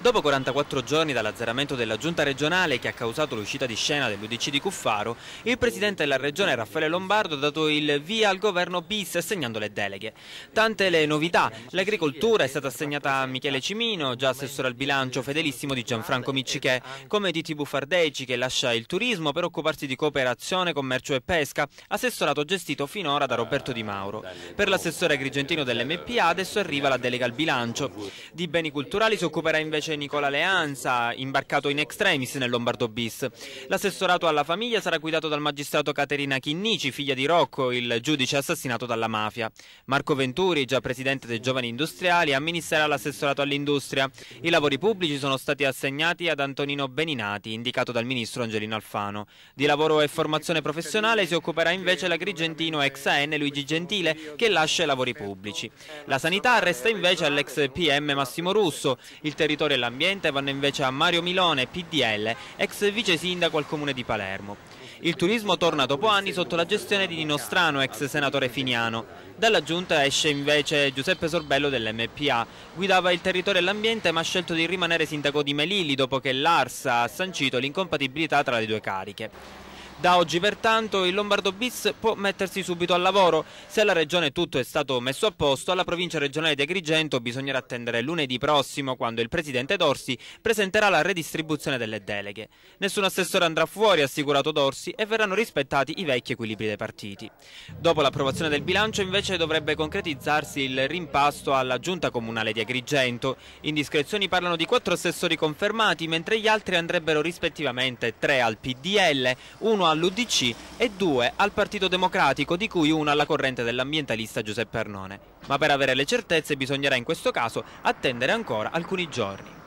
Dopo 44 giorni dall'azzeramento della giunta regionale che ha causato l'uscita di scena dell'Udc di Cuffaro, il presidente della regione Raffaele Lombardo ha dato il via al governo bis assegnando le deleghe. Tante le novità, l'agricoltura è stata assegnata a Michele Cimino, già assessore al bilancio fedelissimo di Gianfranco Miccichè, come di Tibu Fardeci che lascia il turismo per occuparsi di cooperazione, commercio e pesca, assessorato gestito finora da Roberto Di Mauro. Per l'assessore agrigentino dell'MPA adesso arriva la delega al bilancio. Di beni culturali si occuperà invece c'è Nicola Leanza, imbarcato in extremis nel Lombardo bis. L'assessorato alla famiglia sarà guidato dal magistrato Caterina Chinnici, figlia di Rocco, il giudice assassinato dalla mafia. Marco Venturi, già presidente dei giovani industriali, amministrerà l'assessorato all'industria. I lavori pubblici sono stati assegnati ad Antonino Beninati, indicato dal ministro Angelino Alfano. Di lavoro e formazione professionale si occuperà invece l'agrigentino ex AN Luigi Gentile, che lascia i lavori pubblici. La sanità resta invece all'ex PM Massimo Russo. Il territorio dell'Ambiente vanno invece a Mario Milone, PDL, ex vice sindaco al comune di Palermo. Il turismo torna dopo anni sotto la gestione di Nino Strano, ex senatore finiano. Dalla giunta esce invece Giuseppe Sorbello dell'MPA. Guidava il territorio e l'ambiente ma ha scelto di rimanere sindaco di Melilli dopo che l'Arsa ha sancito l'incompatibilità tra le due cariche. Da oggi pertanto il Lombardo Bis può mettersi subito al lavoro. Se alla regione tutto è stato messo a posto, alla provincia regionale di Agrigento bisognerà attendere lunedì prossimo quando il presidente Dorsi presenterà la redistribuzione delle deleghe. Nessun assessore andrà fuori, assicurato Dorsi, e verranno rispettati i vecchi equilibri dei partiti. Dopo l'approvazione del bilancio invece dovrebbe concretizzarsi il rimpasto alla giunta comunale di Agrigento. Indiscrezioni parlano di quattro assessori confermati, mentre gli altri andrebbero rispettivamente tre al PDL, uno all'Udc e due al Partito Democratico, di cui uno alla corrente dell'ambientalista Giuseppe Arnone. Ma per avere le certezze bisognerà in questo caso attendere ancora alcuni giorni.